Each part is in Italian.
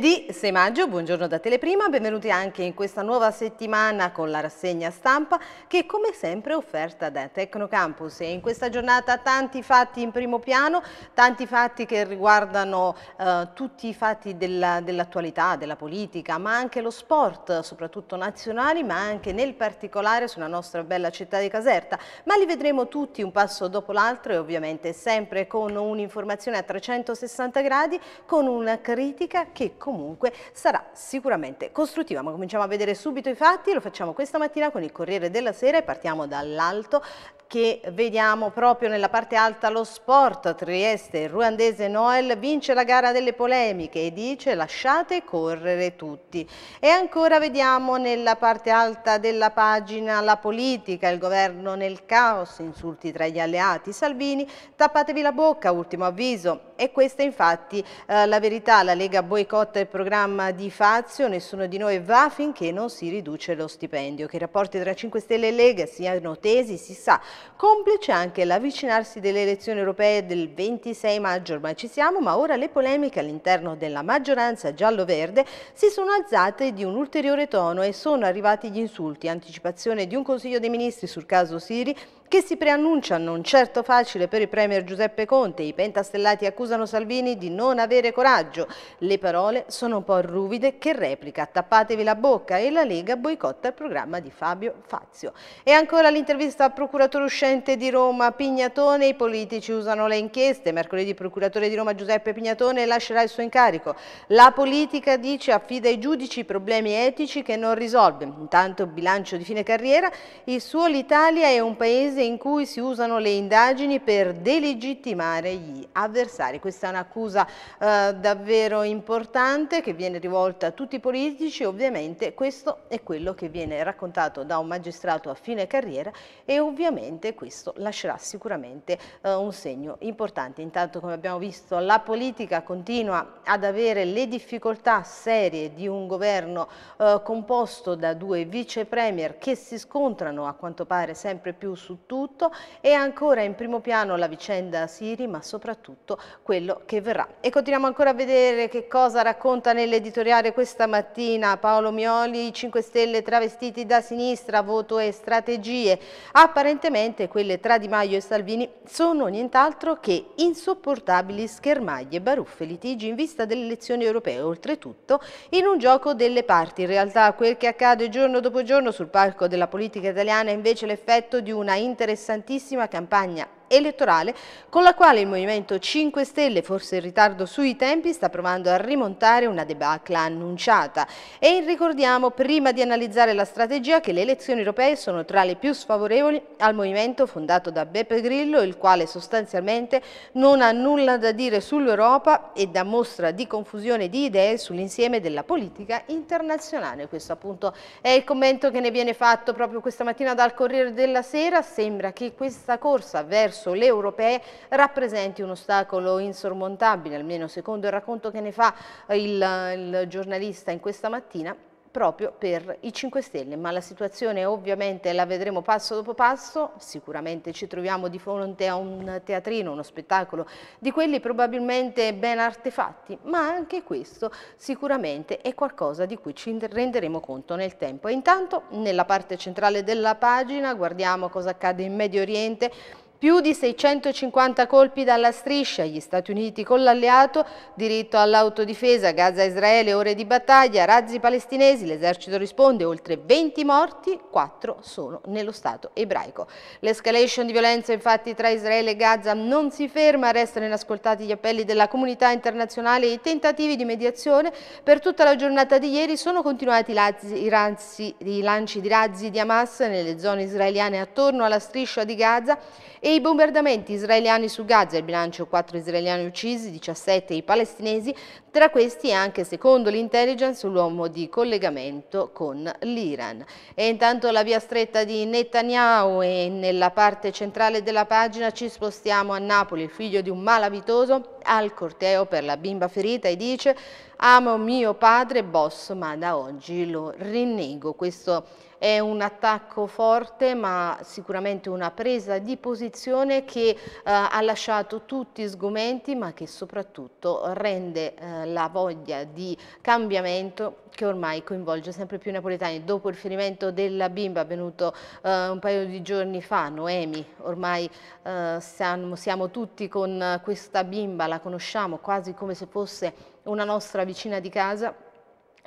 dit, 6 maggio, buongiorno da Teleprima, benvenuti anche in questa nuova settimana con la rassegna stampa che come sempre è offerta da Tecnocampus e in questa giornata tanti fatti in primo piano, tanti fatti che riguardano eh, tutti i fatti dell'attualità, dell della politica, ma anche lo sport, soprattutto nazionali, ma anche nel particolare sulla nostra bella città di Caserta, ma li vedremo tutti un passo dopo l'altro e ovviamente sempre con un'informazione a 360 gradi, con una critica che comunque comunque sarà sicuramente costruttiva. Ma cominciamo a vedere subito i fatti, lo facciamo questa mattina con il Corriere della Sera e partiamo dall'alto che vediamo proprio nella parte alta lo sport Trieste, il ruandese Noel vince la gara delle polemiche e dice lasciate correre tutti. E ancora vediamo nella parte alta della pagina la politica, il governo nel caos, insulti tra gli alleati, Salvini, tappatevi la bocca, ultimo avviso. E questa infatti eh, la verità, la Lega boicotta il programma programma di Fazio, nessuno di noi va finché non si riduce lo stipendio. Che i rapporti tra 5 Stelle e Lega siano tesi, si sa, complice anche l'avvicinarsi delle elezioni europee del 26 maggio, ormai ci siamo, ma ora le polemiche all'interno della maggioranza giallo-verde si sono alzate di un ulteriore tono e sono arrivati gli insulti, anticipazione di un Consiglio dei Ministri sul caso Siri, che si preannuncia non certo facile per il Premier Giuseppe Conte. I pentastellati accusano Salvini di non avere coraggio. Le parole sono un po' ruvide che replica tappatevi la bocca e la Lega boicotta il programma di Fabio Fazio. E ancora l'intervista al procuratore uscente di Roma Pignatone, i politici usano le inchieste. Mercoledì il procuratore di Roma Giuseppe Pignatone lascerà il suo incarico. La politica dice affida ai giudici i problemi etici che non risolve. Intanto bilancio di fine carriera, il suo l'Italia è un paese paese in cui si usano le indagini per delegittimare gli avversari. Questa è un'accusa eh, davvero importante che viene rivolta a tutti i politici, ovviamente questo è quello che viene raccontato da un magistrato a fine carriera e ovviamente questo lascerà sicuramente eh, un segno importante. Intanto come abbiamo visto la politica continua ad avere le difficoltà serie di un governo eh, composto da due vice premier che si scontrano a quanto pare sempre più su tutto e ancora in primo piano la vicenda Siri ma soprattutto quello che verrà. E continuiamo ancora a vedere che cosa racconta nell'editoriale questa mattina Paolo Mioli, 5 Stelle travestiti da sinistra, voto e strategie. Apparentemente quelle tra Di Maio e Salvini sono nient'altro che insopportabili schermaglie, baruffe, litigi in vista delle elezioni europee, oltretutto in un gioco delle parti. In realtà quel che accade giorno dopo giorno sul palco della politica italiana è invece l'effetto di una interazione interessantissima campagna elettorale con la quale il Movimento 5 Stelle, forse in ritardo sui tempi, sta provando a rimontare una debacle annunciata. E ricordiamo, prima di analizzare la strategia, che le elezioni europee sono tra le più sfavorevoli al movimento fondato da Beppe Grillo, il quale sostanzialmente non ha nulla da dire sull'Europa e dà mostra di confusione di idee sull'insieme della politica internazionale. Questo appunto è il commento che ne viene fatto proprio questa mattina dal Corriere della Sera. Sembra che questa corsa verso verso le europee rappresenti un ostacolo insormontabile, almeno secondo il racconto che ne fa il, il giornalista in questa mattina, proprio per i 5 Stelle, ma la situazione ovviamente la vedremo passo dopo passo, sicuramente ci troviamo di fronte a un teatrino, uno spettacolo di quelli probabilmente ben artefatti, ma anche questo sicuramente è qualcosa di cui ci renderemo conto nel tempo. E intanto nella parte centrale della pagina guardiamo cosa accade in Medio Oriente, più di 650 colpi dalla striscia, gli Stati Uniti con l'alleato, diritto all'autodifesa, Gaza Israele, ore di battaglia, razzi palestinesi, l'esercito risponde, oltre 20 morti, 4 sono nello Stato ebraico. L'escalation di violenza infatti tra Israele e Gaza non si ferma, restano inascoltati gli appelli della comunità internazionale e i tentativi di mediazione. Per tutta la giornata di ieri sono continuati i, razzi, i lanci di razzi di Hamas nelle zone israeliane attorno alla striscia di Gaza e i bombardamenti israeliani su Gaza, il bilancio 4 israeliani uccisi, 17 i palestinesi, tra questi anche, secondo l'intelligence, l'uomo di collegamento con l'Iran. E intanto la via stretta di Netanyahu e nella parte centrale della pagina ci spostiamo a Napoli, il figlio di un malavitoso al corteo per la bimba ferita e dice amo mio padre boss ma da oggi lo rinnego. Questo è un attacco forte ma sicuramente una presa di posizione che eh, ha lasciato tutti sgomenti ma che soprattutto rende eh, la voglia di cambiamento che ormai coinvolge sempre più i napoletani. Dopo il ferimento della bimba avvenuto eh, un paio di giorni fa, Noemi, ormai eh, siamo, siamo tutti con questa bimba, la conosciamo quasi come se fosse una nostra vicina di casa,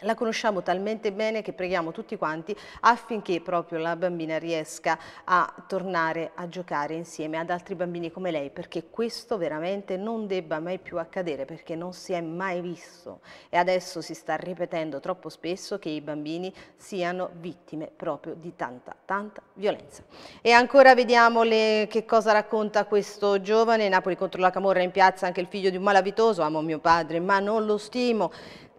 la conosciamo talmente bene che preghiamo tutti quanti affinché proprio la bambina riesca a tornare a giocare insieme ad altri bambini come lei perché questo veramente non debba mai più accadere perché non si è mai visto e adesso si sta ripetendo troppo spesso che i bambini siano vittime proprio di tanta tanta violenza. E ancora vediamo le, che cosa racconta questo giovane, Napoli contro la Camorra in piazza anche il figlio di un malavitoso, amo mio padre ma non lo stimo,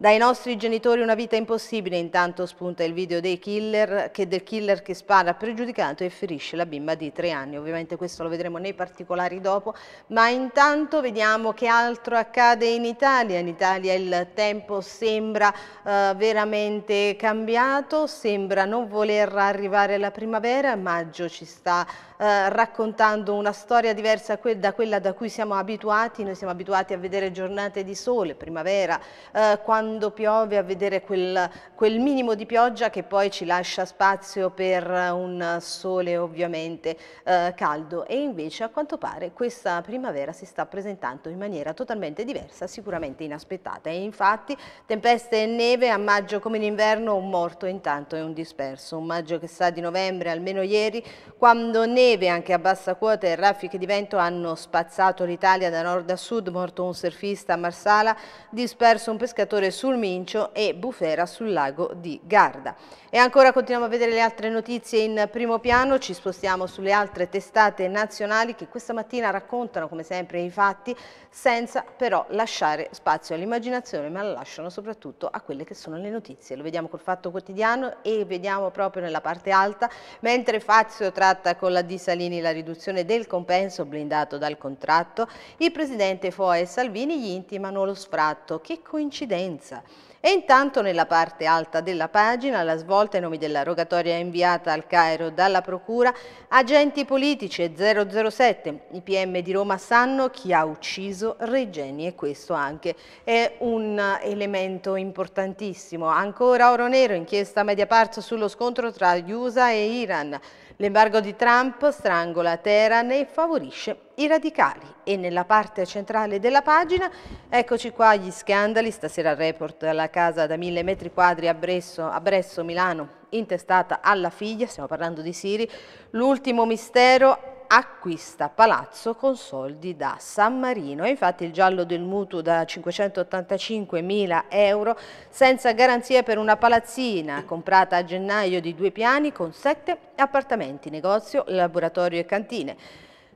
dai nostri genitori una vita impossibile, intanto spunta il video dei killer, che del killer che spara pregiudicato e ferisce la bimba di tre anni. Ovviamente questo lo vedremo nei particolari dopo, ma intanto vediamo che altro accade in Italia. In Italia il tempo sembra eh, veramente cambiato, sembra non voler arrivare la primavera. Maggio ci sta eh, raccontando una storia diversa da quella da cui siamo abituati. Noi siamo abituati a vedere giornate di sole, primavera, eh, quando quando piove a vedere quel, quel, minimo di pioggia che poi ci lascia spazio per un sole ovviamente eh, caldo e invece a quanto pare questa primavera si sta presentando in maniera totalmente diversa, sicuramente inaspettata e infatti tempeste e neve a maggio come in inverno un morto intanto e un disperso, un maggio che sa di novembre almeno ieri quando neve anche a bassa quota e raffiche di vento hanno spazzato l'Italia da nord a sud, morto un surfista a Marsala, disperso un pescatore sul Mincio e bufera sul lago di Garda. E ancora continuiamo a vedere le altre notizie in primo piano, ci spostiamo sulle altre testate nazionali che questa mattina raccontano come sempre i fatti senza però lasciare spazio all'immaginazione ma la lasciano soprattutto a quelle che sono le notizie. Lo vediamo col Fatto Quotidiano e vediamo proprio nella parte alta, mentre Fazio tratta con la Di Salini la riduzione del compenso blindato dal contratto, il Presidente Foa e Salvini gli intimano lo sfratto. Che coincidenza! partenza. E intanto nella parte alta della pagina la svolta in nome della rogatoria inviata al Cairo dalla Procura, agenti politici e 007, i PM di Roma sanno chi ha ucciso Regeni e questo anche è un elemento importantissimo. Ancora oro nero, inchiesta media parso sullo scontro tra gli USA e Iran. L'embargo di Trump strangola Teheran e favorisce i radicali. E nella parte centrale della pagina, eccoci qua gli scandali, stasera il report alla casa da 1000 metri quadri a Bresso, a Bresso Milano, intestata alla figlia, stiamo parlando di Siri, l'ultimo mistero acquista Palazzo con soldi da San Marino. Infatti il giallo del mutuo da 585 mila euro senza garanzia per una palazzina comprata a gennaio di due piani con sette appartamenti, negozio, laboratorio e cantine.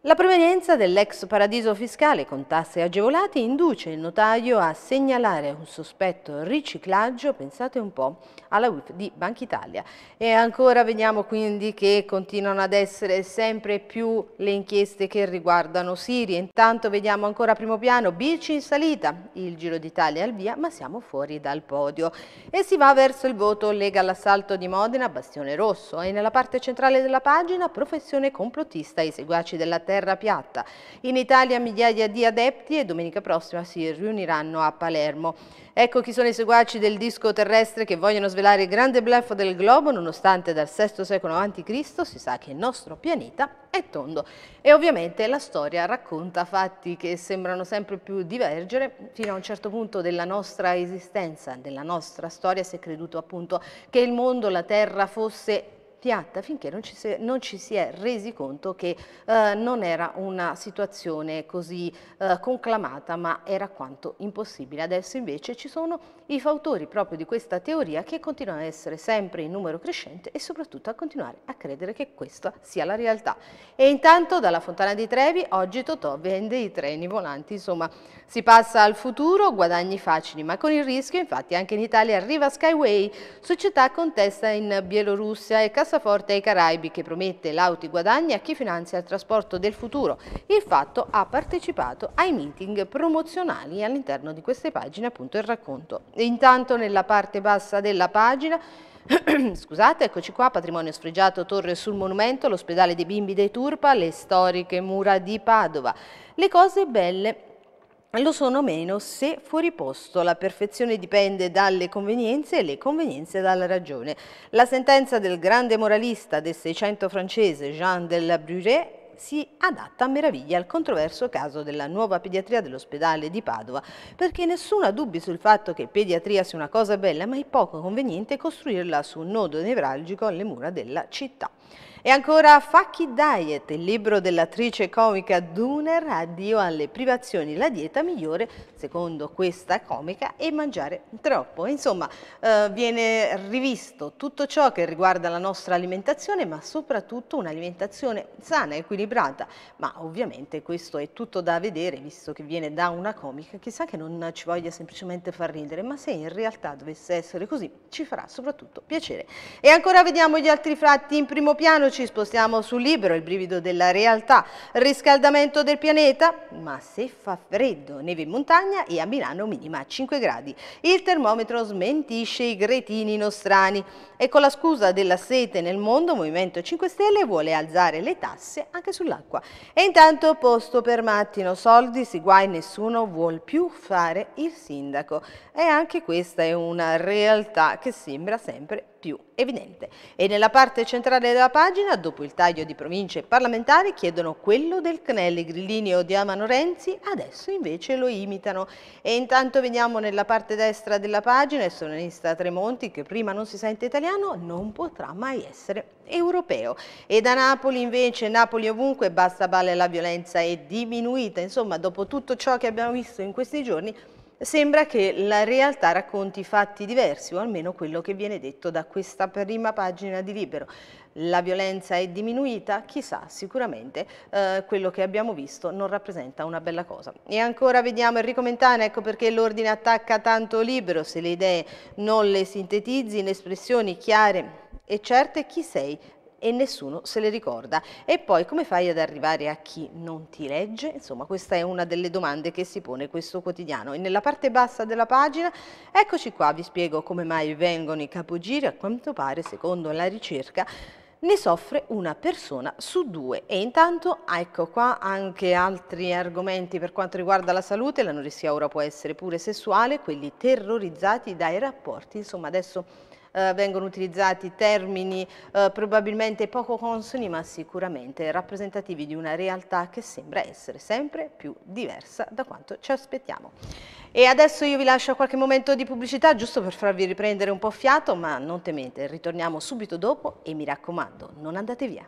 La provenienza dell'ex paradiso fiscale con tasse agevolate induce il notaio a segnalare un sospetto riciclaggio, pensate un po', alla WIF di Banca Italia. E ancora vediamo quindi che continuano ad essere sempre più le inchieste che riguardano Siria. Intanto vediamo ancora primo piano Bici in salita, il Giro d'Italia al via, ma siamo fuori dal podio. E si va verso il voto Lega all'assalto di Modena, Bastione Rosso. E nella parte centrale della pagina, professione complottista, i seguaci della terra terra piatta. In Italia migliaia di adepti e domenica prossima si riuniranno a Palermo. Ecco chi sono i seguaci del disco terrestre che vogliono svelare il grande bluff del globo, nonostante dal VI secolo a.C. si sa che il nostro pianeta è tondo. E ovviamente la storia racconta fatti che sembrano sempre più divergere fino a un certo punto della nostra esistenza, della nostra storia si è creduto appunto che il mondo, la Terra fosse piatta finché non ci, se, non ci si è resi conto che eh, non era una situazione così eh, conclamata ma era quanto impossibile. Adesso invece ci sono i fautori proprio di questa teoria che continuano ad essere sempre in numero crescente e soprattutto a continuare a credere che questa sia la realtà. E intanto dalla Fontana di Trevi oggi Totò vende i treni volanti, insomma si passa al futuro, guadagni facili ma con il rischio, infatti anche in Italia arriva Skyway, società contesta in Bielorussia e Casa Cassaforte ai Caraibi che promette lauti guadagni a chi finanzia il trasporto del futuro. Il fatto ha partecipato ai meeting promozionali all'interno di queste pagine appunto il racconto. E Intanto nella parte bassa della pagina Scusate, eccoci qua, patrimonio sfregiato, torre sul monumento, l'ospedale dei bimbi dei Turpa, le storiche mura di Padova. Le cose belle lo sono meno se fuori posto. La perfezione dipende dalle convenienze e le convenienze dalla ragione. La sentenza del grande moralista del Seicento francese Jean de la Bruyère si adatta a meraviglia al controverso caso della nuova pediatria dell'ospedale di Padova, perché nessuno ha dubbi sul fatto che pediatria sia una cosa bella, ma è poco conveniente costruirla su un nodo nevralgico alle mura della città. E ancora Facchi Diet, il libro dell'attrice comica Duner, addio alle privazioni, la dieta migliore, secondo questa comica, è mangiare troppo. Insomma, eh, viene rivisto tutto ciò che riguarda la nostra alimentazione, ma soprattutto un'alimentazione sana, e equilibrata. Ma ovviamente questo è tutto da vedere, visto che viene da una comica, chissà che non ci voglia semplicemente far ridere, ma se in realtà dovesse essere così, ci farà soprattutto piacere. E ancora vediamo gli altri fratti in primo piano, ci spostiamo sul libro, il brivido della realtà, riscaldamento del pianeta, ma se fa freddo, neve in montagna e a Milano minima a 5 gradi. Il termometro smentisce i gretini nostrani e con la scusa della sete nel mondo, Movimento 5 Stelle vuole alzare le tasse anche sull'acqua. E intanto posto per mattino, soldi, si guai, nessuno vuol più fare il sindaco. E anche questa è una realtà che sembra sempre più evidente. E nella parte centrale della pagina, dopo il taglio di province parlamentari, chiedono quello del Canelli, Grillini o Diamano Renzi, adesso invece lo imitano. E intanto veniamo nella parte destra della pagina, il sonanista Tremonti, che prima non si sente italiano, non potrà mai essere europeo. E da Napoli invece, Napoli ovunque, basta balle la violenza è diminuita. Insomma, dopo tutto ciò che abbiamo visto in questi giorni, sembra che la realtà racconti fatti diversi, o almeno quello che viene detto da questa prima pagina di Libero. La violenza è diminuita, chissà, sicuramente eh, quello che abbiamo visto non rappresenta una bella cosa. E ancora vediamo Enrico Mentana, ecco perché l'ordine attacca tanto Libero, se le idee non le sintetizzi in espressioni chiare e certe, chi sei e nessuno se le ricorda. E poi come fai ad arrivare a chi non ti legge? Insomma, questa è una delle domande che si pone questo quotidiano. E nella parte bassa della pagina, eccoci qua, vi spiego come mai vengono i capogiri, a quanto pare, secondo la ricerca, ne soffre una persona su due e intanto ecco qua anche altri argomenti per quanto riguarda la salute, l'anoressia ora può essere pure sessuale, quelli terrorizzati dai rapporti, insomma adesso eh, vengono utilizzati termini eh, probabilmente poco consoni ma sicuramente rappresentativi di una realtà che sembra essere sempre più diversa da quanto ci aspettiamo. E adesso io vi lascio qualche momento di pubblicità giusto per farvi riprendere un po' fiato ma non temete, ritorniamo subito dopo e mi raccomando non andate via.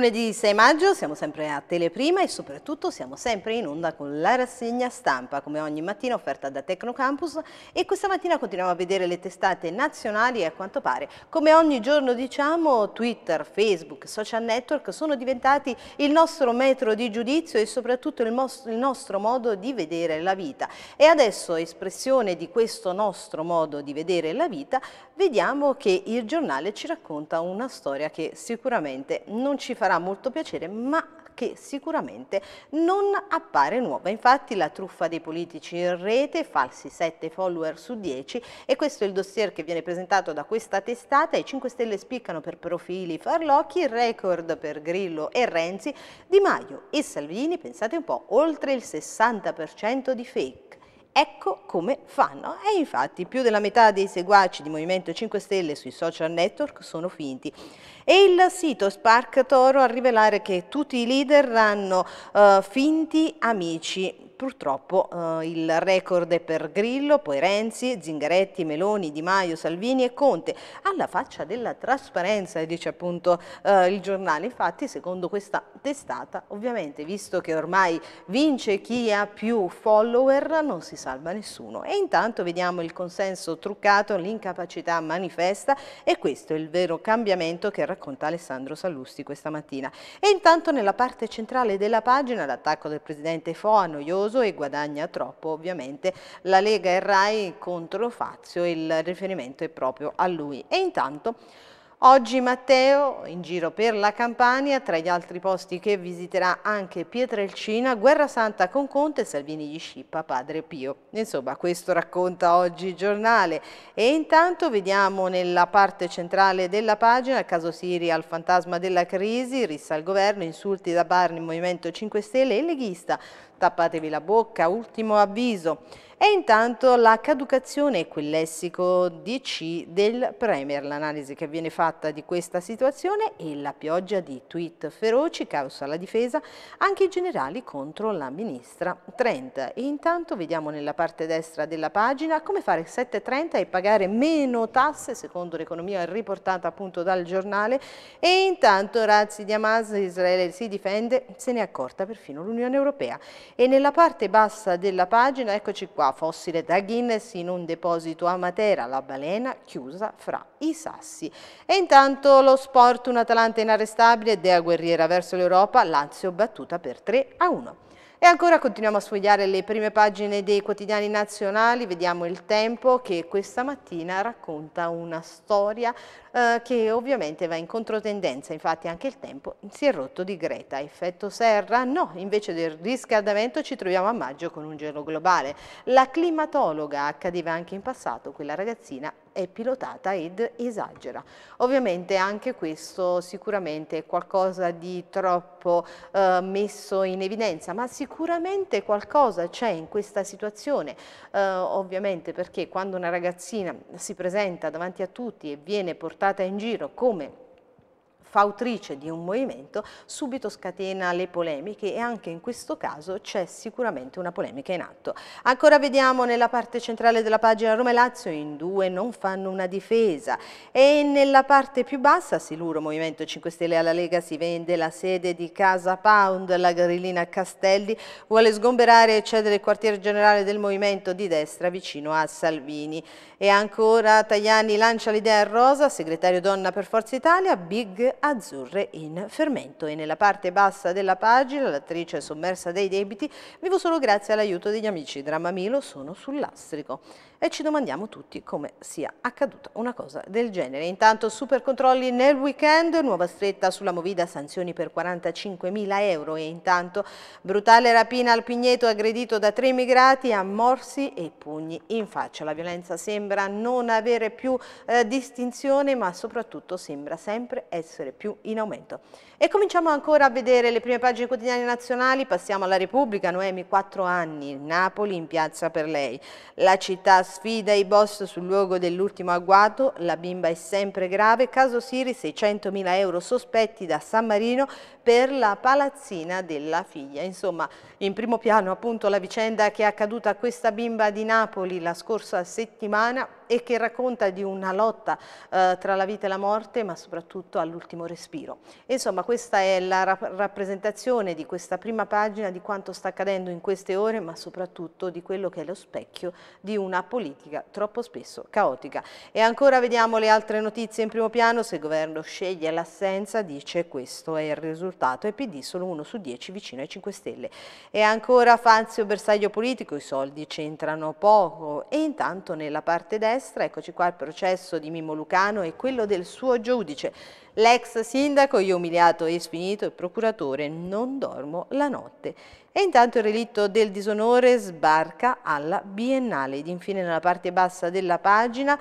Lunedì 6 maggio siamo sempre a Teleprima e soprattutto siamo sempre in onda con la rassegna stampa come ogni mattina offerta da Tecnocampus e questa mattina continuiamo a vedere le testate nazionali e a quanto pare come ogni giorno diciamo Twitter, Facebook, social network sono diventati il nostro metro di giudizio e soprattutto il, il nostro modo di vedere la vita e adesso espressione di questo nostro modo di vedere la vita vediamo che il giornale ci racconta una storia che sicuramente non ci farà molto piacere, ma che sicuramente non appare nuova. Infatti la truffa dei politici in rete, falsi 7 follower su 10 e questo è il dossier che viene presentato da questa testata. I 5 Stelle spiccano per profili farlocchi, record per Grillo e Renzi, Di Maio e Salvini, pensate un po', oltre il 60% di fake Ecco come fanno. E infatti più della metà dei seguaci di Movimento 5 Stelle sui social network sono finti. E il sito Spark Toro a rivelare che tutti i leader hanno uh, finti amici Purtroppo eh, il record è per Grillo, poi Renzi, Zingaretti, Meloni, Di Maio, Salvini e Conte. Alla faccia della trasparenza, dice appunto eh, il giornale. Infatti, secondo questa testata, ovviamente, visto che ormai vince chi ha più follower, non si salva nessuno. E intanto vediamo il consenso truccato, l'incapacità manifesta e questo è il vero cambiamento che racconta Alessandro Sallusti questa mattina. E intanto nella parte centrale della pagina l'attacco del presidente Foa noioso costoso e guadagna troppo ovviamente. La Lega e Rai contro Fazio, il riferimento è proprio a lui. E intanto Oggi Matteo, in giro per la Campania, tra gli altri posti che visiterà anche Pietrelcina, Guerra Santa con Conte, Salvini gli scippa Padre Pio. Insomma, questo racconta oggi il giornale. E intanto vediamo nella parte centrale della pagina, caso Siri al fantasma della crisi, rissa al governo, insulti da Barni, Movimento 5 Stelle e Leghista. Tappatevi la bocca, ultimo avviso. E intanto la caducazione è quel lessico DC del Premier, l'analisi che viene fatta di questa situazione e la pioggia di tweet feroci causa la difesa anche i generali contro la ministra Trent. E intanto vediamo nella parte destra della pagina come fare 7,30 e pagare meno tasse secondo l'economia riportata appunto dal giornale e intanto Razzi di Hamas Israele si difende, se ne è accorta perfino l'Unione Europea. E nella parte bassa della pagina eccoci qua fossile da Guinness in un deposito a Matera, la balena chiusa fra i sassi. E intanto lo sport, un Atalanta inarrestabile, Dea guerriera verso l'Europa, Lazio battuta per 3 a 1. E ancora continuiamo a sfogliare le prime pagine dei quotidiani nazionali, vediamo il tempo che questa mattina racconta una storia eh, che ovviamente va in controtendenza, infatti anche il tempo si è rotto di Greta. Effetto serra? No, invece del riscaldamento ci troviamo a maggio con un gelo globale. La climatologa accadeva anche in passato, quella ragazzina è pilotata ed esagera. Ovviamente anche questo sicuramente è qualcosa di troppo eh, messo in evidenza, ma sicuramente qualcosa c'è in questa situazione, eh, ovviamente perché quando una ragazzina si presenta davanti a tutti e viene portata in giro come fautrice di un movimento, subito scatena le polemiche e anche in questo caso c'è sicuramente una polemica in atto. Ancora vediamo nella parte centrale della pagina Roma e Lazio, in due non fanno una difesa e nella parte più bassa, Siluro Movimento 5 Stelle alla Lega si vende la sede di Casa Pound, la grillina Castelli vuole sgomberare e cedere il quartier generale del movimento di destra vicino a Salvini. E ancora Tajani lancia l'idea a Rosa, segretario donna per Forza Italia, Big azzurre in fermento. E nella parte bassa della pagina, l'attrice sommersa dai debiti, vivo solo grazie all'aiuto degli amici. Milo, sono sul lastrico. E ci domandiamo tutti come sia accaduta una cosa del genere. Intanto super controlli nel weekend, nuova stretta sulla Movida, sanzioni per 45.000 euro e intanto brutale rapina al Pigneto aggredito da tre immigrati a morsi e pugni in faccia. La violenza sembra non avere più eh, distinzione ma soprattutto sembra sempre essere più in aumento. E cominciamo ancora a vedere le prime pagine quotidiane nazionali, passiamo alla Repubblica, Noemi quattro anni, Napoli in piazza per lei. La città sfida i boss sul luogo dell'ultimo agguato, la bimba è sempre grave, caso Siri 600.000 euro sospetti da San Marino per la palazzina della figlia. Insomma, in primo piano appunto la vicenda che è accaduta a questa bimba di Napoli la scorsa settimana e che racconta di una lotta eh, tra la vita e la morte, ma soprattutto all'ultimo respiro. Insomma, questa è la rappresentazione di questa prima pagina di quanto sta accadendo in queste ore, ma soprattutto di quello che è lo specchio di una politica troppo spesso caotica. E ancora vediamo le altre notizie in primo piano, se il governo sceglie l'assenza dice questo è il risultato e PD solo uno su dieci vicino ai 5 Stelle. E ancora Fazio bersaglio politico, i soldi c'entrano poco e intanto nella parte destra, eccoci qua il processo di Mimmo Lucano e quello del suo giudice. L'ex sindaco, io umiliato e sfinito, il procuratore, non dormo la notte. E intanto il relitto del disonore sbarca alla Biennale. Ed infine nella parte bassa della pagina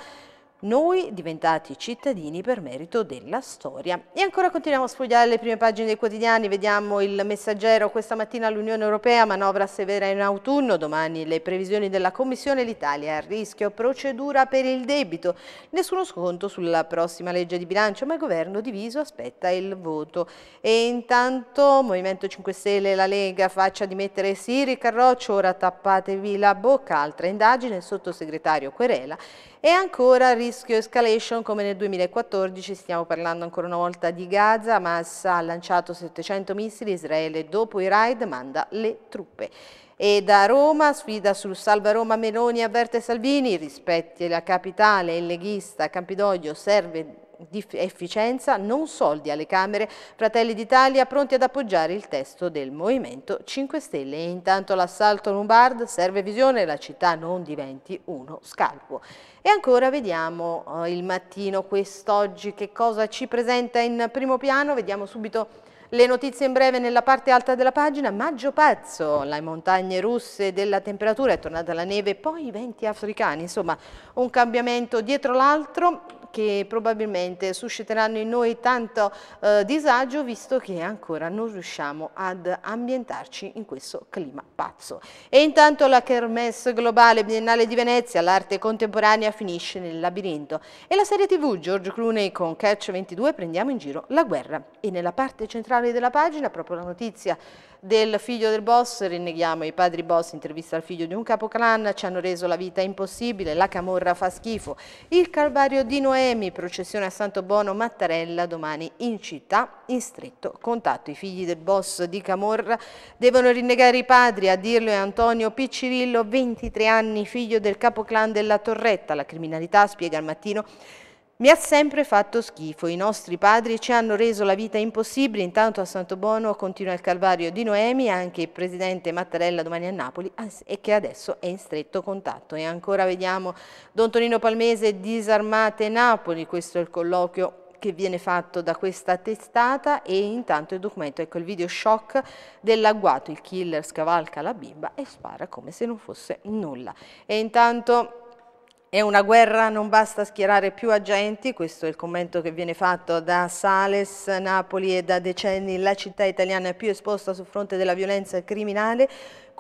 noi diventati cittadini per merito della storia. E ancora continuiamo a sfogliare le prime pagine dei quotidiani, vediamo il messaggero questa mattina all'Unione Europea, manovra severa in autunno, domani le previsioni della Commissione, l'Italia a rischio, procedura per il debito, nessuno sconto sulla prossima legge di bilancio, ma il governo diviso aspetta il voto. E intanto Movimento 5 Stelle e la Lega faccia dimettere Siri Carroccio, ora tappatevi la bocca, altra indagine, il sottosegretario Querela e ancora rischio rischio escalation come nel 2014, stiamo parlando ancora una volta di Gaza, Hamas ha lanciato 700 missili, Israele dopo i raid manda le truppe. E da Roma, sfida sul Salva Roma Meloni avverte Salvini, rispetti la capitale, il leghista Campidoglio serve di efficienza, non soldi alle Camere. Fratelli d'Italia pronti ad appoggiare il testo del Movimento 5 Stelle. E intanto l'assalto Lombard serve visione, la città non diventi uno scalpo. E ancora vediamo eh, il mattino quest'oggi che cosa ci presenta in primo piano, vediamo subito le notizie in breve nella parte alta della pagina, maggio pazzo, le montagne russe della temperatura, è tornata la neve, poi i venti africani, insomma un cambiamento dietro l'altro, che probabilmente susciteranno in noi tanto eh, disagio visto che ancora non riusciamo ad ambientarci in questo clima pazzo. E intanto la Kermesse Globale Biennale di Venezia, l'arte contemporanea finisce nel labirinto e la serie tv George Clooney con Catch 22 prendiamo in giro la guerra e nella parte centrale della pagina proprio la notizia del figlio del boss, rinneghiamo i padri boss, intervista al figlio di un capoclan, ci hanno reso la vita impossibile, la camorra fa schifo, il calvario di Noemi, processione a Santo Bono, Mattarella, domani in città, in stretto contatto. I figli del boss di Camorra devono rinnegare i padri, a dirlo è Antonio Piccirillo, 23 anni, figlio del capoclan della Torretta, la criminalità spiega al mattino mi ha sempre fatto schifo, i nostri padri ci hanno reso la vita impossibile, intanto a Santo Bono continua il calvario di Noemi, anche il presidente Mattarella domani a Napoli e che adesso è in stretto contatto. E ancora vediamo Don Tonino Palmese, disarmate Napoli, questo è il colloquio che viene fatto da questa testata e intanto il documento, ecco il video shock dell'agguato, il killer scavalca la bimba e spara come se non fosse nulla. E intanto è una guerra, non basta schierare più agenti, questo è il commento che viene fatto da Sales, Napoli è da decenni la città italiana più esposta sul fronte della violenza criminale,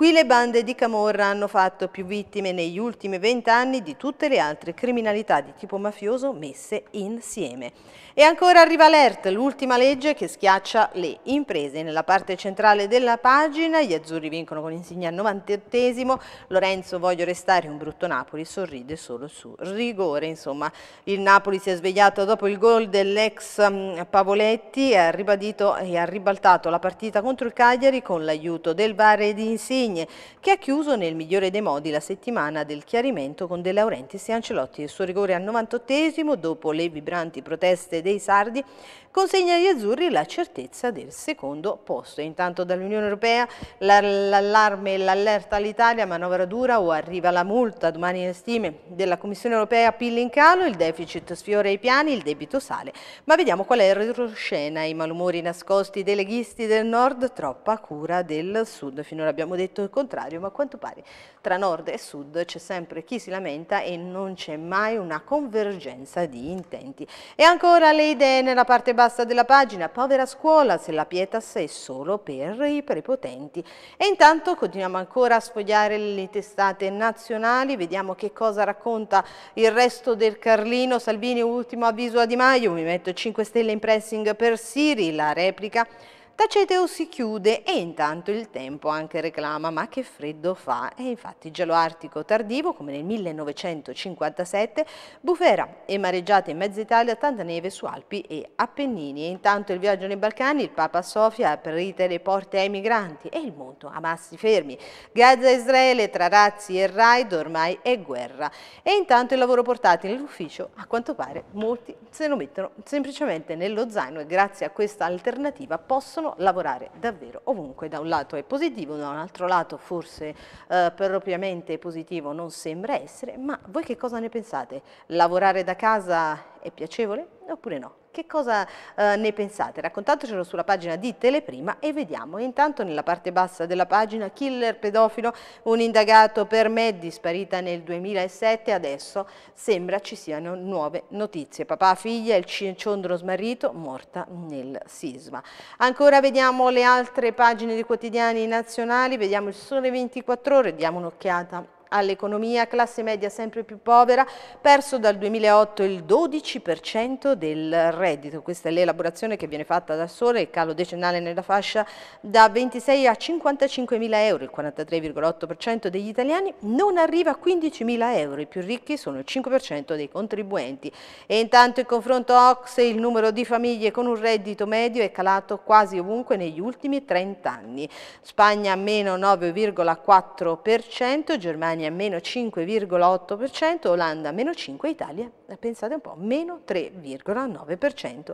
Qui le bande di Camorra hanno fatto più vittime negli ultimi vent'anni di tutte le altre criminalità di tipo mafioso messe insieme. E ancora arriva l'ERT, l'ultima legge che schiaccia le imprese. Nella parte centrale della pagina gli azzurri vincono con insegna al 98esimo, Lorenzo voglio restare un brutto Napoli, sorride solo su rigore. Insomma, il Napoli si è svegliato dopo il gol dell'ex mm, Pavoletti e ha, ribadito, e ha ribaltato la partita contro il Cagliari con l'aiuto del VAR di Insigne Vigne, che ha chiuso nel migliore dei modi la settimana del chiarimento con De Laurentiis e Ancelotti. Il suo rigore al 98 dopo le vibranti proteste dei Sardi, consegna agli azzurri la certezza del secondo posto. Intanto dall'Unione Europea l'allarme e l'allerta all'Italia, manovra dura o arriva la multa, domani in stime della Commissione Europea pille in calo, il deficit sfiora i piani, il debito sale. Ma vediamo qual è il retroscena, i malumori nascosti dei leghisti del nord, troppa cura del sud. Finora abbiamo detto detto il contrario, ma a quanto pare tra nord e sud c'è sempre chi si lamenta e non c'è mai una convergenza di intenti. E ancora le idee nella parte bassa della pagina, povera scuola se la pietas è solo per i prepotenti. E intanto continuiamo ancora a sfogliare le testate nazionali, vediamo che cosa racconta il resto del Carlino, Salvini ultimo avviso a Di Maio, mi metto 5 Stelle in pressing per Siri, la replica Tacete o si chiude e intanto il tempo anche reclama ma che freddo fa e infatti gelo artico tardivo come nel 1957 bufera e mareggiata in mezza Italia tanta neve su Alpi e Appennini e intanto il viaggio nei Balcani il Papa Sofia aprite le porte ai migranti e il mondo a massi fermi Gaza e Israele tra razzi e raid ormai è guerra e intanto il lavoro portato nell'ufficio a quanto pare molti se lo mettono semplicemente nello zaino e grazie a questa alternativa possono nostro lavorare davvero ovunque. Da un lato è positivo, da un altro lato forse eh, propriamente positivo non sembra essere, ma voi che cosa ne pensate? Lavorare da casa è piacevole oppure no? Che cosa eh, ne pensate? Raccontatecelo sulla pagina di Teleprima e vediamo. Intanto nella parte bassa della pagina killer pedofilo, un indagato per me disparita nel 2007, adesso sembra ci siano nuove notizie. Papà, figlia, il ciondro smarrito, morta nel sisma. Ancora vediamo le altre pagine dei quotidiani nazionali, vediamo il sole 24 ore, diamo un'occhiata all'economia, classe media sempre più povera, perso dal 2008 il 12% del reddito. Questa è l'elaborazione che viene fatta da Sole, il calo decennale nella fascia da 26 a 55 mila euro, il 43,8% degli italiani non arriva a 15 mila euro, i più ricchi sono il 5% dei contribuenti. E intanto in confronto Ocse il numero di famiglie con un reddito medio è calato quasi ovunque negli ultimi 30 anni. Spagna meno 9,4%, Germania Germania meno 5,8%, Olanda meno 5%, Italia, eh, pensate un po', meno 3,9%.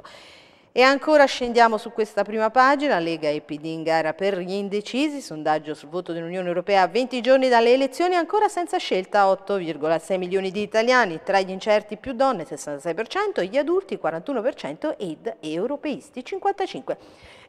E ancora scendiamo su questa prima pagina, Lega e PD in gara per gli indecisi, sondaggio sul voto dell'Unione Europea a 20 giorni dalle elezioni, ancora senza scelta 8,6 milioni di italiani, tra gli incerti più donne 66%, gli adulti 41% ed europeisti 55%.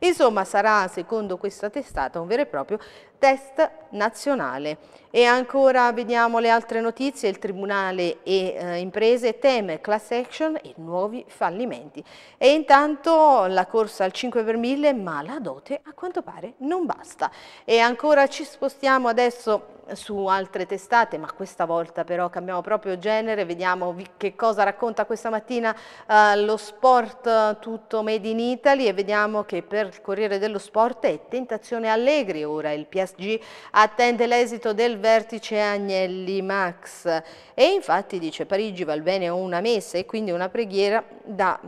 Insomma sarà, secondo questa testata, un vero e proprio test nazionale. E ancora vediamo le altre notizie, il Tribunale e eh, imprese teme class action e nuovi fallimenti. E intanto la corsa al 5 per 1000, ma la dote a quanto pare non basta. E ancora ci spostiamo adesso su altre testate, ma questa volta però cambiamo proprio genere, vediamo che cosa racconta questa mattina eh, lo sport eh, tutto made in Italy e vediamo che per il Corriere dello Sport è tentazione Allegri, ora il PSG attende l'esito del vertice Agnelli-Max e infatti dice Parigi va bene una messa e quindi una preghiera da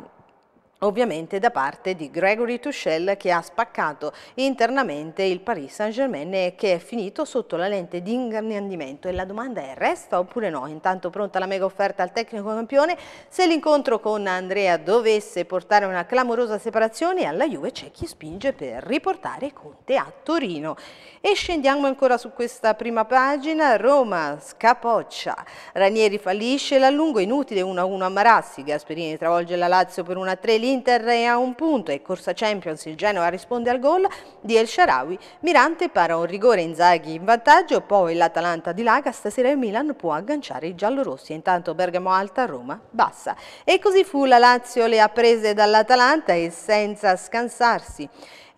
ovviamente da parte di Gregory Tuchel che ha spaccato internamente il Paris Saint-Germain e che è finito sotto la lente di ingrandimento e la domanda è resta oppure no? Intanto pronta la mega offerta al tecnico campione, se l'incontro con Andrea dovesse portare una clamorosa separazione alla Juve c'è chi spinge per riportare Conte a Torino. E scendiamo ancora su questa prima pagina, Roma scapoccia, Ranieri fallisce, l'allungo inutile 1-1 a Marassi, Gasperini travolge la Lazio per una 3 l'Inter è a un punto e corsa Champions il Genoa risponde al gol di El Sharawi. Mirante para un rigore Inzaghi in vantaggio, poi l'Atalanta dilaga, stasera il Milan può agganciare i giallorossi, intanto Bergamo alta, Roma bassa. E così fu la Lazio le ha prese dall'Atalanta e senza scansarsi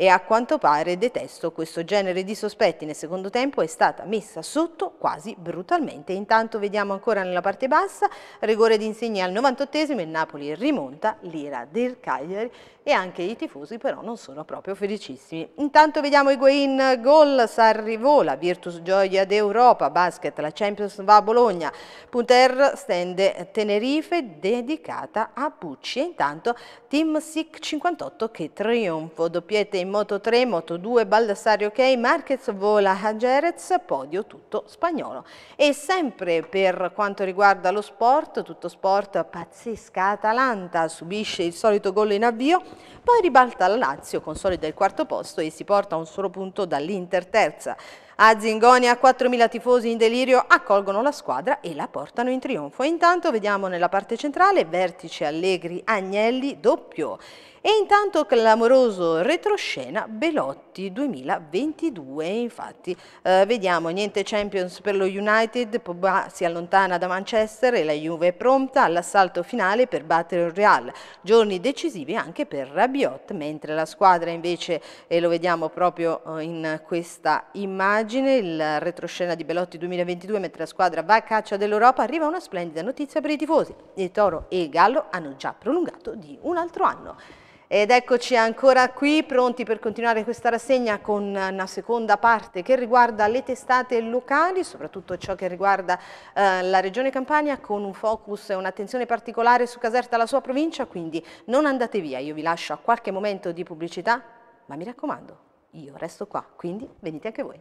e a quanto pare detesto questo genere di sospetti. Nel secondo tempo è stata messa sotto quasi brutalmente. Intanto vediamo ancora nella parte bassa, rigore di Insigne al 98esimo, il Napoli rimonta, l'ira del Cagliari e anche i tifosi però non sono proprio felicissimi. Intanto vediamo Higuain gol, Sarri vola, Virtus gioia d'Europa, basket, la Champions va a Bologna, Punter stende Tenerife dedicata a Pucci e intanto Team Sic 58 che trionfo, doppiette in Moto 3, Moto 2, Baldassare ok, Marquez vola a Jerez, podio tutto spagnolo. E sempre per quanto riguarda lo sport, tutto sport pazzesca, Atalanta subisce il solito gol in avvio, poi ribalta la Lazio, consolida il quarto posto e si porta un solo punto dall'Inter terza. A Zingonia 4.000 tifosi in delirio accolgono la squadra e la portano in trionfo. Intanto vediamo nella parte centrale vertice Allegri Agnelli doppio e intanto clamoroso retroscena Belotti 2022. Infatti eh, vediamo niente Champions per lo United, Pogba si allontana da Manchester e la Juve è pronta all'assalto finale per battere il Real. Giorni decisivi anche per Rabiot, mentre la squadra invece, e lo vediamo proprio eh, in questa immagine, pagine, il retroscena di Belotti 2022 mentre la squadra va a caccia dell'Europa, arriva una splendida notizia per i tifosi. Il Toro e il Gallo hanno già prolungato di un altro anno. Ed eccoci ancora qui, pronti per continuare questa rassegna con una seconda parte che riguarda le testate locali, soprattutto ciò che riguarda eh, la Regione Campania, con un focus e un'attenzione particolare su Caserta la sua provincia, quindi non andate via, io vi lascio a qualche momento di pubblicità, ma mi raccomando, io resto qua, quindi venite anche voi.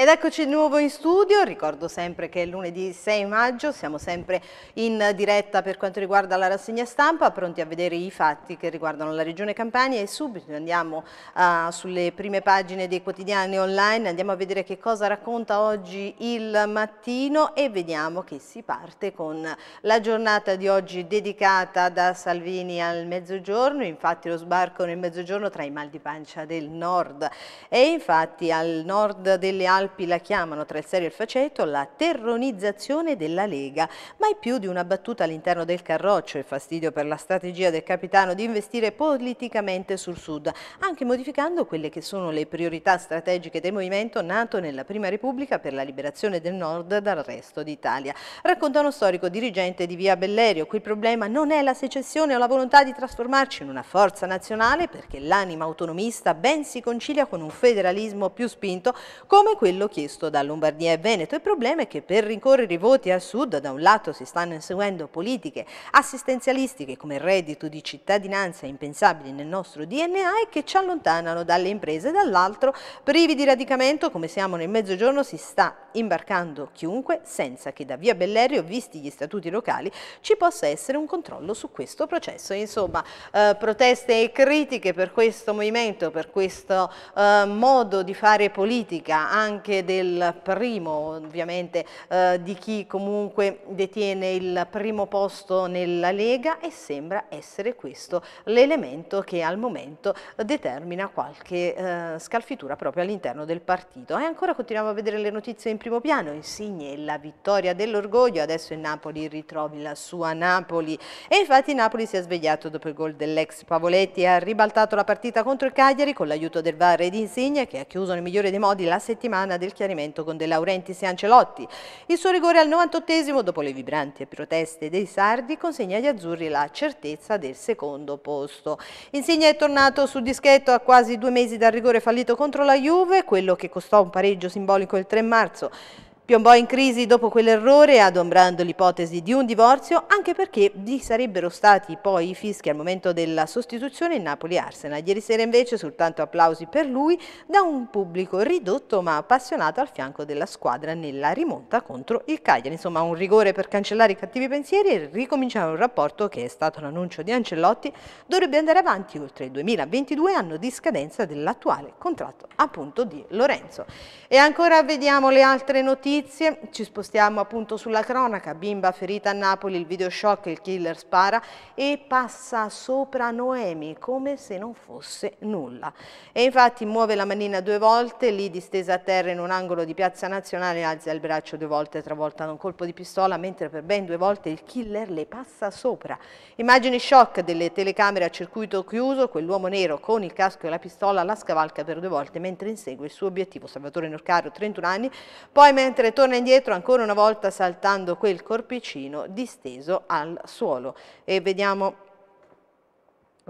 Ed eccoci di nuovo in studio, ricordo sempre che è lunedì 6 maggio siamo sempre in diretta per quanto riguarda la rassegna stampa, pronti a vedere i fatti che riguardano la regione Campania e subito andiamo uh, sulle prime pagine dei quotidiani online, andiamo a vedere che cosa racconta oggi il mattino e vediamo che si parte con la giornata di oggi dedicata da Salvini al mezzogiorno, infatti lo sbarco nel mezzogiorno tra i mal di pancia del nord e infatti al nord delle Alpi Alpi la chiamano, tra il serio e il faceto, la terronizzazione della Lega. Mai più di una battuta all'interno del carroccio e fastidio per la strategia del capitano di investire politicamente sul Sud, anche modificando quelle che sono le priorità strategiche del movimento nato nella Prima Repubblica per la liberazione del Nord dal resto d'Italia. Racconta uno storico dirigente di Via Bellerio, qui il problema non è la secessione o la volontà di trasformarci in una forza nazionale perché l'anima autonomista ben si concilia con un federalismo più spinto come quello quello chiesto da Lombardia e Veneto. Il problema è che per rincorrere i voti al sud da un lato si stanno inseguendo politiche assistenzialistiche come il reddito di cittadinanza impensabili nel nostro DNA e che ci allontanano dalle imprese, dall'altro privi di radicamento come siamo nel mezzogiorno si sta imbarcando chiunque senza che da via Bellerio, visti gli statuti locali, ci possa essere un controllo su questo processo. Insomma, eh, proteste e critiche per questo movimento, per questo eh, modo di fare politica anche anche del primo, ovviamente, eh, di chi comunque detiene il primo posto nella Lega e sembra essere questo l'elemento che al momento determina qualche eh, scalfitura proprio all'interno del partito. E ancora continuiamo a vedere le notizie in primo piano, Insigne la vittoria dell'orgoglio, adesso il Napoli ritrovi la sua Napoli e infatti Napoli si è svegliato dopo il gol dell'ex Pavoletti e ha ribaltato la partita contro il Cagliari con l'aiuto del VAR ed Insigne che ha chiuso nel migliore dei modi la settimana del chiarimento con De Laurentiis e Ancelotti. Il suo rigore al 98 esimo dopo le vibranti proteste dei sardi, consegna agli azzurri la certezza del secondo posto. Insigne è tornato sul dischetto a quasi due mesi dal rigore fallito contro la Juve, quello che costò un pareggio simbolico il 3 marzo. Piombò in crisi dopo quell'errore, adombrando l'ipotesi di un divorzio, anche perché vi sarebbero stati poi i fischi al momento della sostituzione in Napoli-Arsenal. Ieri sera invece soltanto applausi per lui da un pubblico ridotto ma appassionato al fianco della squadra nella rimonta contro il Cagliari. Insomma un rigore per cancellare i cattivi pensieri e ricominciare un rapporto che è stato l'annuncio di Ancellotti, dovrebbe andare avanti oltre il 2022, anno di scadenza dell'attuale contratto appunto di Lorenzo. E ancora vediamo le altre notizie notizie, ci spostiamo appunto sulla cronaca, bimba ferita a Napoli, il video shock, il killer spara e passa sopra Noemi come se non fosse nulla. E infatti muove la manina due volte, lì distesa a terra in un angolo di Piazza Nazionale, alza il braccio due volte, travolta da un colpo di pistola, mentre per ben due volte il killer le passa sopra. Immagini shock delle telecamere a circuito chiuso, quell'uomo nero con il casco e la pistola la scavalca per due volte mentre insegue il suo obiettivo. Salvatore Norcaro, 31 anni, poi mentre mentre torna indietro ancora una volta saltando quel corpicino disteso al suolo. E vediamo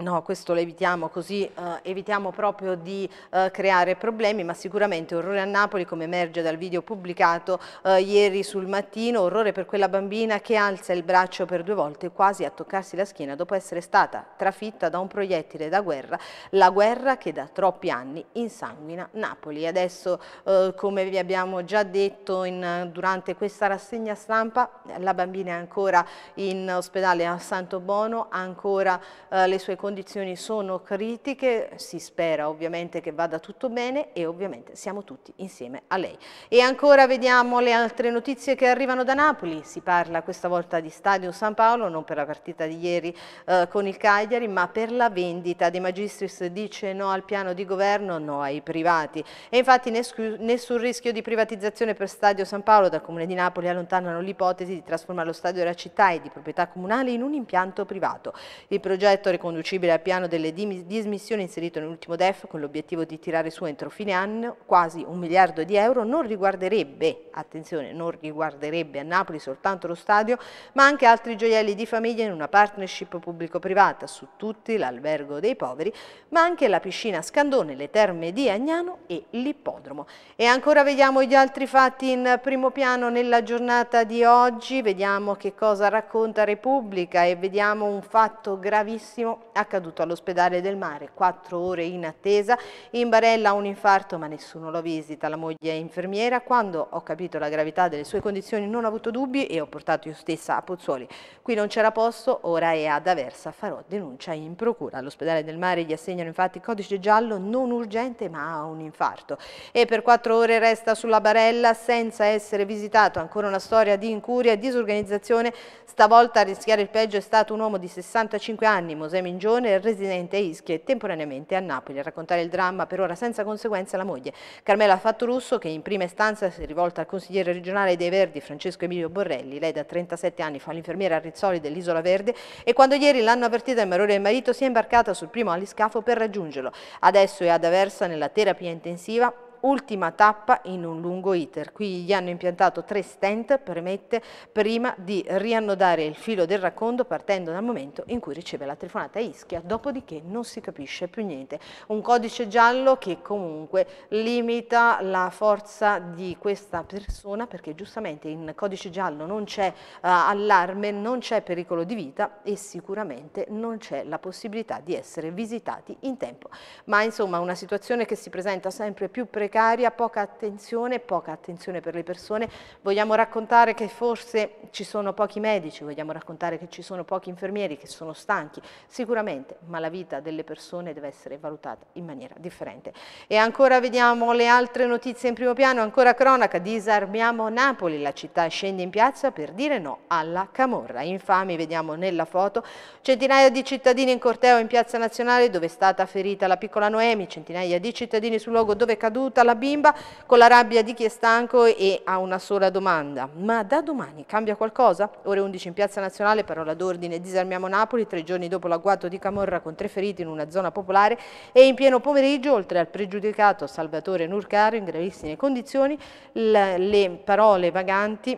No, questo lo evitiamo, così eh, evitiamo proprio di eh, creare problemi, ma sicuramente orrore a Napoli, come emerge dal video pubblicato eh, ieri sul mattino, orrore per quella bambina che alza il braccio per due volte quasi a toccarsi la schiena dopo essere stata trafitta da un proiettile da guerra, la guerra che da troppi anni insanguina Napoli. Adesso, eh, come vi abbiamo già detto in, durante questa rassegna stampa, la bambina è ancora in ospedale a Santo Bono, ha ancora eh, le sue condizioni condizioni sono critiche, si spera ovviamente che vada tutto bene e ovviamente siamo tutti insieme a lei. E ancora vediamo le altre notizie che arrivano da Napoli, si parla questa volta di Stadio San Paolo, non per la partita di ieri eh, con il Cagliari, ma per la vendita. De Magistris dice no al piano di governo, no ai privati. E infatti nessun rischio di privatizzazione per Stadio San Paolo, dal Comune di Napoli allontanano l'ipotesi di trasformare lo stadio della città e di proprietà comunale in un impianto privato. Il progetto riconducibile possibile al piano delle dismissioni inserito nell'ultimo DEF con l'obiettivo di tirare su entro fine anno quasi un miliardo di euro non riguarderebbe, attenzione, non riguarderebbe a Napoli soltanto lo stadio, ma anche altri gioielli di famiglia in una partnership pubblico-privata, su tutti l'albergo dei poveri, ma anche la piscina Scandone, le terme di Agnano e l'ippodromo. E ancora vediamo gli altri fatti in primo piano nella giornata di oggi, vediamo che cosa racconta Repubblica e vediamo un fatto gravissimo accaduto all'ospedale del mare, quattro ore in attesa, in barella un infarto ma nessuno lo visita, la moglie è infermiera, quando ho capito la gravità delle sue condizioni non ho avuto dubbi e ho portato io stessa a Pozzuoli, qui non c'era posto, ora è ad Aversa, farò denuncia in procura. All'ospedale del mare gli assegnano infatti codice giallo non urgente ma ha un infarto e per quattro ore resta sulla barella senza essere visitato, ancora una storia di incuria e disorganizzazione, stavolta a rischiare il peggio è stato un uomo di 65 anni, Mosè Mingioni, prigione residente a Ischia e temporaneamente a Napoli. A raccontare il dramma per ora senza conseguenze alla moglie Carmela Fattorusso che in prima istanza si è rivolta al consigliere regionale dei Verdi Francesco Emilio Borrelli. Lei da 37 anni fa l'infermiera a Rizzoli dell'Isola Verde e quando ieri l'hanno avvertita il marore del marito si è imbarcata sul primo aliscafo per raggiungerlo. Adesso è ad Aversa nella terapia intensiva ultima tappa in un lungo iter. Qui gli hanno impiantato tre stent permette, prima di riannodare il filo del racconto partendo dal momento in cui riceve la telefonata a Ischia, dopodiché non si capisce più niente. Un codice giallo che comunque limita la forza di questa persona perché giustamente in codice giallo non c'è uh, allarme, non c'è pericolo di vita e sicuramente non c'è la possibilità di essere visitati in tempo. Ma insomma una situazione che si presenta sempre più precaria precaria, poca attenzione, poca attenzione per le persone, vogliamo raccontare che forse ci sono pochi medici, vogliamo raccontare che ci sono pochi infermieri, che sono stanchi, sicuramente, ma la vita delle persone deve essere valutata in maniera differente. E ancora vediamo le altre notizie in primo piano, ancora cronaca, disarmiamo Napoli, la città scende in piazza per dire no alla Camorra, infami vediamo nella foto, centinaia di cittadini in corteo in piazza nazionale dove è stata ferita la piccola Noemi, centinaia di cittadini sul luogo dove è caduta, Salta la bimba con la rabbia di chi è stanco e ha una sola domanda. Ma da domani cambia qualcosa? Ore 11 in Piazza Nazionale, parola d'ordine, disarmiamo Napoli, tre giorni dopo l'agguato di Camorra con tre feriti in una zona popolare e in pieno pomeriggio, oltre al pregiudicato Salvatore Nurcaro in gravissime condizioni, le parole vaganti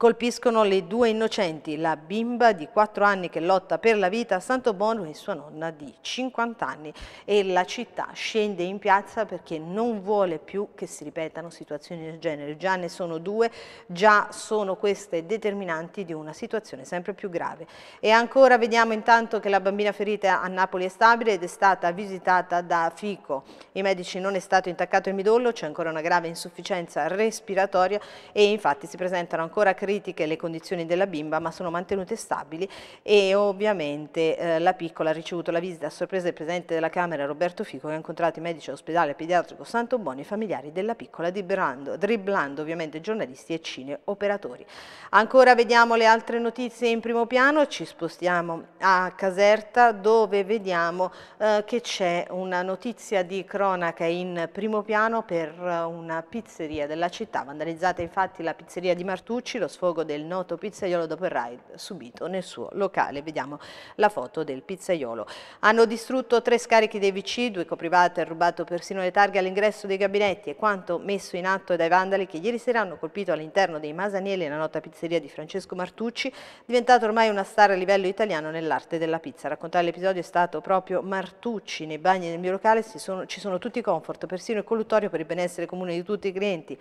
Colpiscono le due innocenti, la bimba di 4 anni che lotta per la vita a Santo Bono e sua nonna di 50 anni e la città scende in piazza perché non vuole più che si ripetano situazioni del genere. Già ne sono due, già sono queste determinanti di una situazione sempre più grave. E ancora vediamo intanto che la bambina ferita a Napoli è stabile ed è stata visitata da Fico. I medici non è stato intaccato il midollo, c'è ancora una grave insufficienza respiratoria e infatti si presentano ancora critiche critiche le condizioni della bimba ma sono mantenute stabili e ovviamente eh, la piccola ha ricevuto la visita a sorpresa del Presidente della Camera Roberto Fico che ha incontrato i medici dell'ospedale pediatrico Santo Boni e i familiari della piccola dribblando, dribblando ovviamente giornalisti e cine operatori. Ancora vediamo le altre notizie in primo piano, ci spostiamo a Caserta dove vediamo eh, che c'è una notizia di cronaca in primo piano per eh, una pizzeria della città, vandalizzata infatti la pizzeria di Martucci, lo sforzo sfogo del noto pizzaiolo dopo il raid subito nel suo locale. Vediamo la foto del pizzaiolo. Hanno distrutto tre scarichi dei VC, due coprivate, hanno rubato persino le targhe all'ingresso dei gabinetti e quanto messo in atto dai vandali che ieri sera hanno colpito all'interno dei Masanielli la nota pizzeria di Francesco Martucci, diventato ormai una star a livello italiano nell'arte della pizza. Raccontare l'episodio è stato proprio Martucci. Nei bagni del mio locale sono, ci sono tutti i comfort, persino il colluttorio per il benessere comune di tutti i clienti.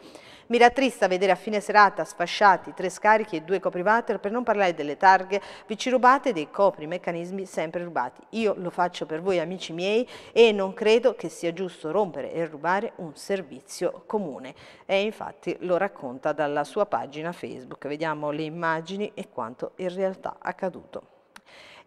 Mi rattrista vedere a fine serata sfasciati tre scarichi e due coprivater, per non parlare delle targhe, vi ci rubate, dei copri, meccanismi sempre rubati. Io lo faccio per voi amici miei e non credo che sia giusto rompere e rubare un servizio comune. E infatti lo racconta dalla sua pagina Facebook. Vediamo le immagini e quanto in realtà accaduto.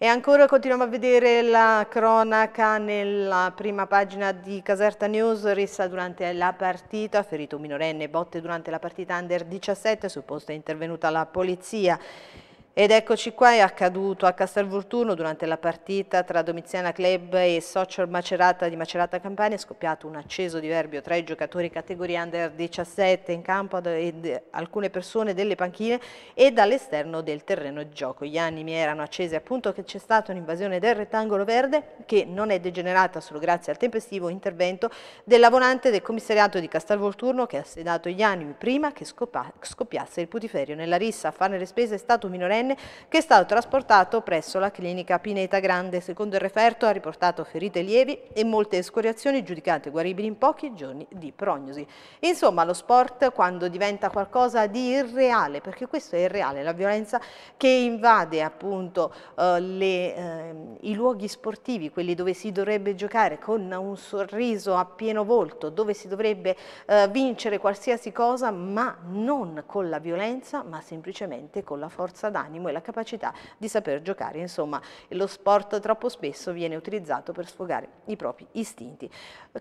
E ancora continuiamo a vedere la cronaca nella prima pagina di Caserta News rissa durante la partita, ferito minorenne, botte durante la partita under 17, su posto è intervenuta la polizia. Ed eccoci qua, è accaduto a Castelvolturno durante la partita tra Domiziana Club e Social Macerata di Macerata Campania, è scoppiato un acceso diverbio tra i giocatori categoria under 17 in campo ed alcune persone delle panchine e dall'esterno del terreno di gioco. Gli animi erano accesi appunto che c'è stata un'invasione del rettangolo verde che non è degenerata solo grazie al tempestivo intervento della volante del commissariato di Castelvolturno che ha sedato gli animi prima che scoppiasse il putiferio. Nella rissa a farne le spese è stato un minorenne diciannovenne che è stato trasportato presso la clinica Pineta Grande. Secondo il referto ha riportato ferite lievi e molte escoriazioni giudicate guaribili in pochi giorni di prognosi. Insomma lo sport quando diventa qualcosa di irreale, perché questo è irreale, la violenza che invade appunto eh, le, eh, i luoghi sportivi, quelli dove si dovrebbe giocare con un sorriso a pieno volto, dove si dovrebbe eh, vincere qualsiasi cosa, ma non con la violenza, ma semplicemente con la forza d'animo l'animo e la capacità di saper giocare. Insomma, lo sport troppo spesso viene utilizzato per sfogare i propri istinti.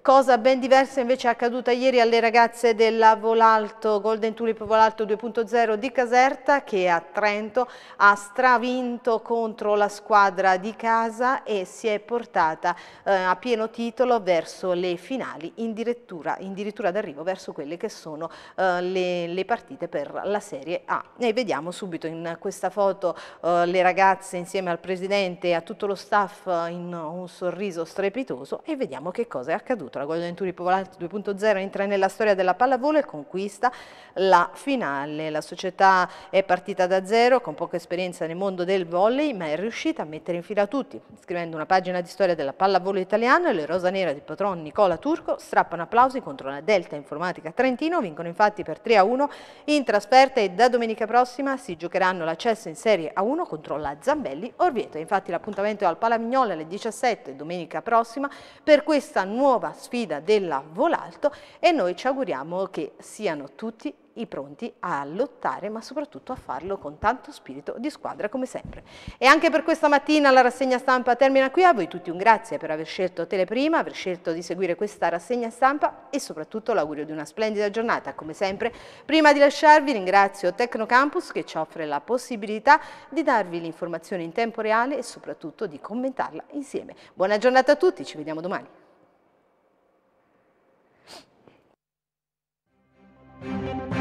Cosa ben diversa invece è accaduta ieri alle ragazze della Volalto, Golden Tulip Volalto 2.0 di Caserta che a Trento ha stravinto contro la squadra di casa e si è portata eh, a pieno titolo verso le finali in direttura, d'arrivo verso quelle che sono eh, le, le partite per la Serie A. E vediamo subito in questa foto foto eh, le ragazze insieme al presidente e a tutto lo staff eh, in un sorriso strepitoso e vediamo che cosa è accaduto. La Golden Tour Povolati 2.0 entra nella storia della pallavolo e conquista la finale. La società è partita da zero con poca esperienza nel mondo del volley ma è riuscita a mettere in fila tutti scrivendo una pagina di storia della pallavolo italiana e le rosa nera di patron Nicola Turco strappano applausi contro la Delta Informatica Trentino vincono infatti per 3 a 1 in trasferta e da domenica prossima si giocheranno l'accesso in in Serie A1 contro la Zambelli Orvieto. Infatti l'appuntamento è al Palamignola alle 17 domenica prossima per questa nuova sfida della Volalto e noi ci auguriamo che siano tutti i pronti a lottare, ma soprattutto a farlo con tanto spirito di squadra come sempre. E anche per questa mattina la rassegna stampa termina qui. A voi tutti un grazie per aver scelto Teleprima, aver scelto di seguire questa rassegna stampa e soprattutto l'augurio di una splendida giornata. Come sempre, prima di lasciarvi ringrazio Tecnocampus che ci offre la possibilità di darvi l'informazione in tempo reale e soprattutto di commentarla insieme. Buona giornata a tutti, ci vediamo domani. Thank you.